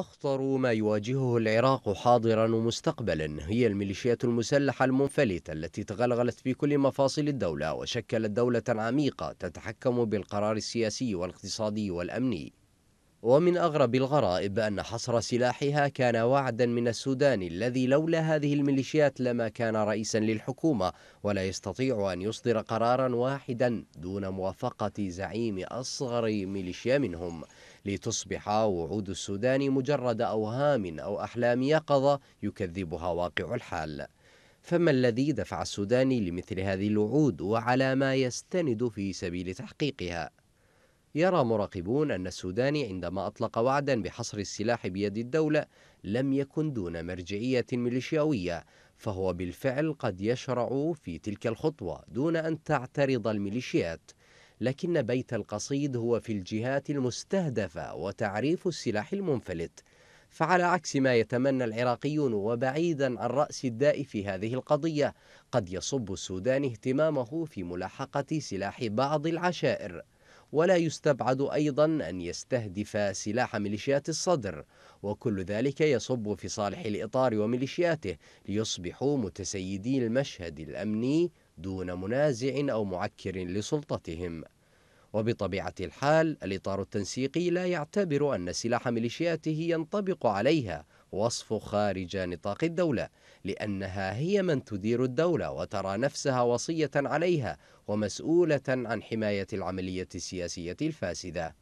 أخطر ما يواجهه العراق حاضرا ومستقبلا هي الميليشيات المسلحة المنفلتة التي تغلغلت في كل مفاصل الدولة وشكلت دولة عميقة تتحكم بالقرار السياسي والاقتصادي والأمني ومن أغرب الغرائب أن حصر سلاحها كان وعدا من السودان الذي لولا هذه الميليشيات لما كان رئيسا للحكومة ولا يستطيع أن يصدر قرارا واحدا دون موافقة زعيم أصغر ميليشيا منهم لتصبح وعود السودان مجرد أوهام أو أحلام يقظة يكذبها واقع الحال فما الذي دفع السودان لمثل هذه الوعود وعلى ما يستند في سبيل تحقيقها؟ يرى مراقبون أن السوداني عندما أطلق وعدا بحصر السلاح بيد الدولة لم يكن دون مرجعية ميليشياوية فهو بالفعل قد يشرع في تلك الخطوة دون أن تعترض الميليشيات لكن بيت القصيد هو في الجهات المستهدفة وتعريف السلاح المنفلت فعلى عكس ما يتمنى العراقيون وبعيدا عن رأس الداء في هذه القضية قد يصب السودان اهتمامه في ملاحقة سلاح بعض العشائر ولا يستبعد أيضا أن يستهدف سلاح ميليشيات الصدر وكل ذلك يصب في صالح الإطار وميليشياته ليصبحوا متسيدي المشهد الأمني دون منازع أو معكر لسلطتهم وبطبيعة الحال الإطار التنسيقي لا يعتبر أن سلاح ميليشياته ينطبق عليها وصف خارج نطاق الدولة لأنها هي من تدير الدولة وترى نفسها وصية عليها ومسؤولة عن حماية العملية السياسية الفاسدة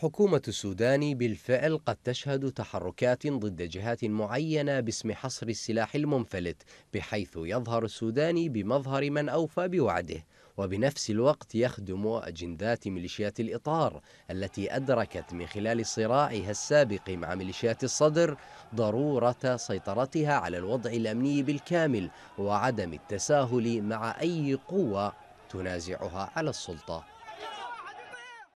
حكومة السودان بالفعل قد تشهد تحركات ضد جهات معينة باسم حصر السلاح المنفلت بحيث يظهر السوداني بمظهر من أوفى بوعده وبنفس الوقت يخدم أجندات ميليشيات الإطار التي أدركت من خلال صراعها السابق مع ميليشيات الصدر ضرورة سيطرتها على الوضع الأمني بالكامل وعدم التساهل مع أي قوة تنازعها على السلطة